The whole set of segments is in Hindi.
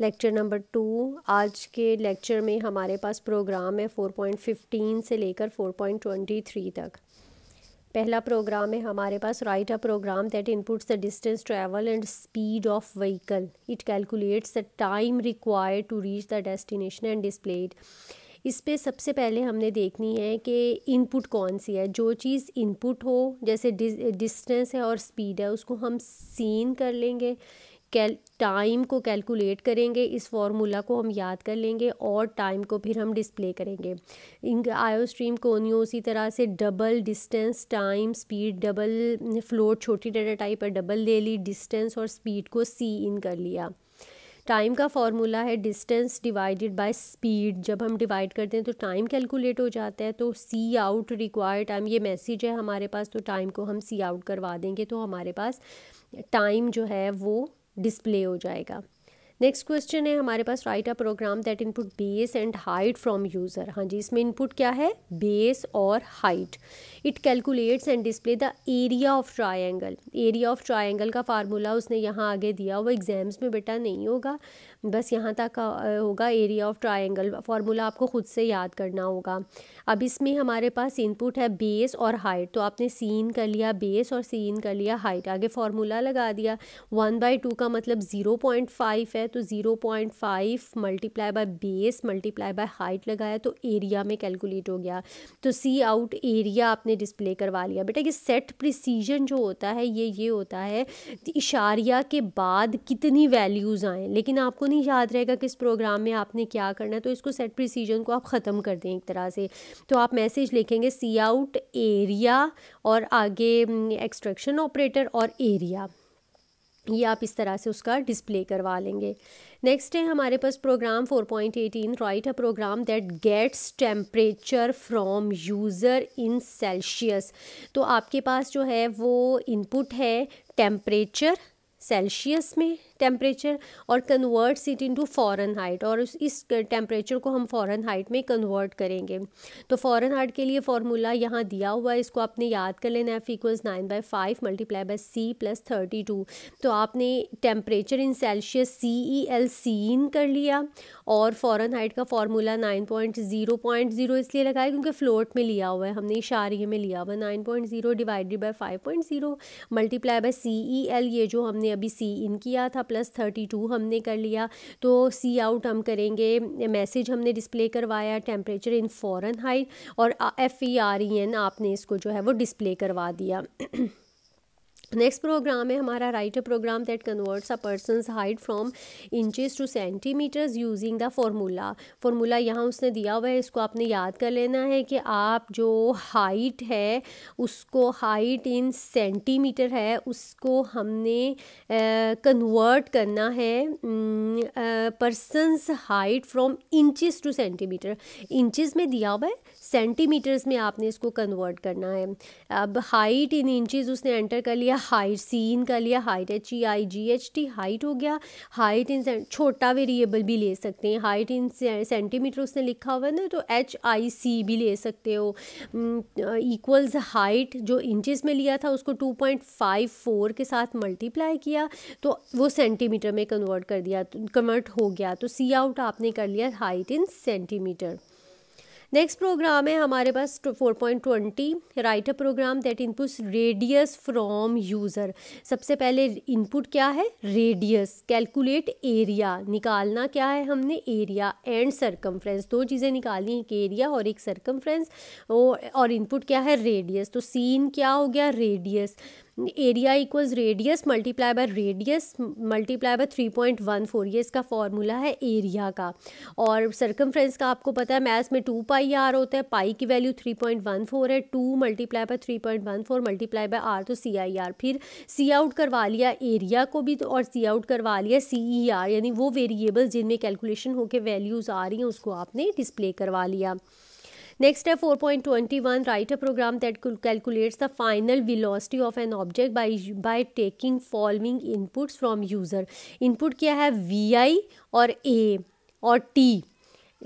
लेक्चर नंबर टू आज के लेक्चर में हमारे पास प्रोग्राम है 4.15 से लेकर 4.23 तक पहला प्रोग्राम है हमारे पास write a program that inputs the distance travel and speed of vehicle it calculates the time required to reach the destination and displayed इस पे सबसे पहले हमने देखनी है कि इनपुट कौन सी है जो चीज़ इनपुट हो जैसे डिस्टेंस है और स्पीड है उसको हम सीन कर लेंगे कैल टाइम को कैलकुलेट करेंगे इस फार्मूला को हम याद कर लेंगे और टाइम को फिर हम डिस्प्ले करेंगे इन आयो स्ट्रीम कोनियो उसी तरह से double distance time speed double float छोटी डेटा टाइप पर डबल ले ली डिस्टेंस और स्पीड को सी इन कर लिया टाइम का फार्मूला है डिस्टेंस डिवाइडेड बाय स्पीड जब हम डिवाइड करते हैं तो टाइम कैलकुलेट हो जाता है तो सी आउट रिक्वायर्ड टाइम ये मैसेज है हमारे पास तो टाइम को हम सी आउट करवा देंगे तो हमारे पास टाइम जो है वो डिस्प्ले हो जाएगा नेक्स्ट क्वेश्चन है हमारे पास write a program that input base and height from user हाँ जी इसमें इनपुट क्या है बेस और height it calculates and display the area of triangle area of triangle का फार्मूला उसने यहाँ आगे दिया वो एग्जाम्स में बेटा नहीं होगा बस यहाँ तक होगा एरिया ऑफ ट्राइंगल फार्मूला आपको खुद से याद करना होगा अब इसमें हमारे पास इनपुट है बेस और हाइट तो आपने सीन कर लिया बेस और सीन कर लिया हाइट आगे फार्मूला लगा दिया वन बाई टू का मतलब ज़ीरो पॉइंट फाइव है तो zero point five multiply by base multiply by height लगाया तो एरिया में कैलकुलेट हो गया तो सी आउट एरिया आपने डिस्प्ले करवा लिया बेटा ये सेट प्रिसीजन जो होता है ये ये होता है इशारिया के बाद कितनी वैल्यूज़ आएँ लेकिन आपको नहीं याद रहेगा किस प्रोग्राम में आपने क्या करना है तो इसको सेट प्रिसीजन को आप ख़त्म कर दें एक तरह से तो आप मैसेज लिखेंगे सी आउट एरिया और आगे एक्सट्रैक्शन mm, ऑपरेटर और एरिया ये आप इस तरह से उसका डिस्प्ले करवा लेंगे नेक्स्ट है हमारे पास program 4.18 write a program that gets temperature from user in celsius तो आपके पास जो है वो इनपुट है टेम्परेचर सेल्शियस में टेम्परेचर और converts it into fahrenheit और इस टेम्परेचर को हम फॉरेन हाइट में कन्वर्ट करेंगे तो फॉरेन हाइट के लिए फार्मूला यहाँ दिया हुआ है इसको आपने याद कर लेना है F equals nine by five multiply by C plus thirty two तो आपने temperature in celsius C E L cin कर लिया और फॉरन हाइट का formula nine point zero point zero इसलिए लगाया क्योंकि फ्लोट में लिया हुआ है हमने इशारे में लिया हुआ nine point zero divided by five point zero multiply by C E L ये जो हमने अभी सी इन किया था प्लस थर्टी टू हमने कर लिया तो सी आउट हम करेंगे मैसेज हमने डिस्प्ले करवाया टेम्परेचर इन फॉरन हाइट और F E R E N आपने इसको जो है वो डिस्प्ले करवा दिया नेक्स्ट प्रोग्राम है हमारा write a program that converts a person's height from inches to centimeters using the formula formula यहाँ उसने दिया हुआ है इसको आपने याद कर लेना है कि आप जो हाइट है उसको हाइट इन सेंटीमीटर है उसको हमने कन्वर्ट uh, करना है person's height from inches to centimeter inches में दिया हुआ है सेंटीमीटर्स में आपने इसको कन्वर्ट करना है अब हाइट इन इंचज़ उसने एंटर कर लिया हाइट सीन कर लिया height H E I G H T height हो गया हाइट इन छोटा वेरिएबल भी ले सकते हैं हाइट इन सेंटीमीटर उसने लिखा हुआ है ना तो एच आई सी भी ले सकते हो इक्वल्स हाइट जो इंचज़ में लिया था उसको टू पॉइंट फाइव फोर के साथ मल्टीप्लाई किया तो वो सेंटीमीटर में कन्वर्ट कर दिया कन्वर्ट हो गया तो सी आउट आपने कर लिया height in centimeter next program है हमारे पास four point twenty write a program that inputs radius from user सबसे पहले इनपुट क्या है रेडियस कैलकुलेट एरिया निकालना क्या है हमने एरिया एंड सरकमफ्रेंस दो चीज़ें निकालनी एक एरिया और एक सरकमफ्रेंस और इनपुट क्या है रेडियस तो सीन क्या हो गया radius area equals radius multiply by radius multiply by three point one four ये इसका फॉर्मूला है एरिया का और सर्कमफ्रेंस का आपको पता है मैथ्स में टू पाई आर होता है पाई की value three point one four है two multiply by three point one four multiply by R तो सी आई आर फिर सी आउट करवा लिया एरिया को भी तो और सी आउट करवा लिया सी ई आर यानी वो वेरिएबल्स जिनमें कैलकुलेशन होकर वैल्यूज़ आ रही हैं उसको आपने डिस्प्ले करवा लिया नेक्स्ट है four point twenty one write a program that calculates the final velocity of an object by by taking following inputs from user input क्या है वी आई और ए और टी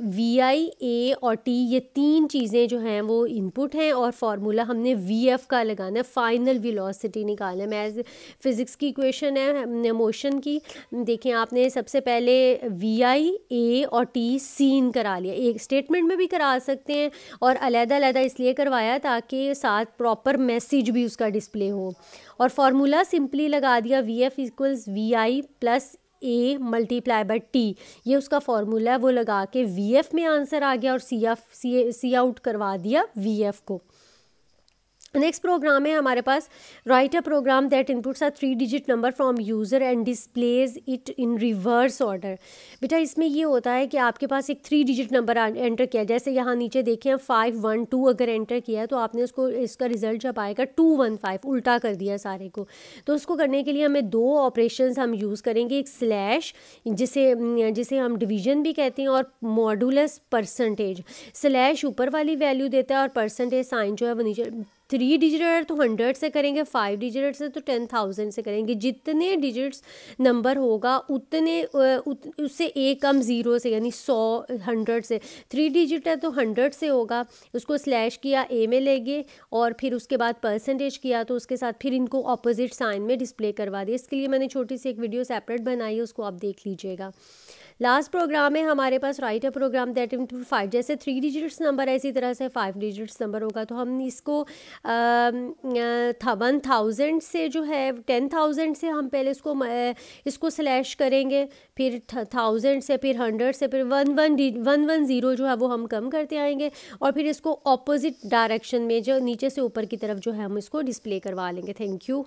वी आई ए और टी ये तीन चीज़ें जो हैं वो इनपुट हैं और फार्मूला हमने वी एफ का लगाना है फाइनल विलोसिटी निकालना है मैज फिज़िक्स की इक्वेशन है मोशन की देखें आपने सबसे पहले वी आई ए और टी सीन करा लिया एक स्टेटमेंट में भी करा सकते हैं और अलहदा इसलिए करवाया ताकि साथ प्रॉपर मैसेज भी उसका डिस्प्ले हो और फार्मूला सिंपली लगा दिया V F equals V I plus A multiply by T ये उसका फॉर्मूला है वो लगा के वी एफ में आंसर आ गया और C F C cout करवा दिया वी एफ को नेक्स्ट प्रोग्राम है हमारे पास write a program that inputs R three digit number from user and displays it in reverse order बेटा इसमें ये होता है कि आपके पास एक थ्री डिजिट नंबर एंटर किया जैसे यहाँ नीचे देखें फाइव वन टू अगर एंटर किया है तो आपने उसको इसका रिजल्ट जब आएगा टू वन फाइव उल्टा कर दिया सारे को तो उसको करने के लिए हमें दो ऑपरेशन हम यूज़ करेंगे एक स्लैश जिसे जिसे हम डिवीजन भी कहते हैं और मॉडुलस परसेंटेज स्लैश ऊपर वाली वैल्यू देता है और परसेंटेज साइन जो है वो नीचे थ्री डिजिट तो हंड्रेड से करेंगे फाइव डिजिट से तो टेन थाउजेंड से करेंगे जितने डिजिट्स नंबर होगा उतने उत, उससे एक कम ज़ीरो से यानी सौ हंड्रेड से थ्री डिजिट है तो हंड्रेड से होगा उसको स्लैश किया ए में लेंगे और फिर उसके बाद परसेंटेज किया तो उसके साथ फिर इनको ऑपोजिट साइन में डिस्प्ले करवा दिया इसके लिए मैंने छोटी सी एक वीडियो सेपरेट बनाई है उसको आप देख लीजिएगा लास्ट प्रोग्राम है हमारे पास write a program that in two five जैसे थ्री डिजिट्स नंबर है इसी तरह से फाइव डिजिट्स नंबर होगा तो हम इसको वन थाउजेंड से जो है टेन थाउजेंड से हम पहले इसको इसको स्लैश करेंगे फिर थाउजेंड से फिर हंड्रेड से फिर one one one one zero जो है वो हम कम करते आएंगे और फिर इसको ऑपोजिट डायरेक्शन में जो नीचे से ऊपर की तरफ जो है हम इसको डिस्प्ले करवा लेंगे थैंक यू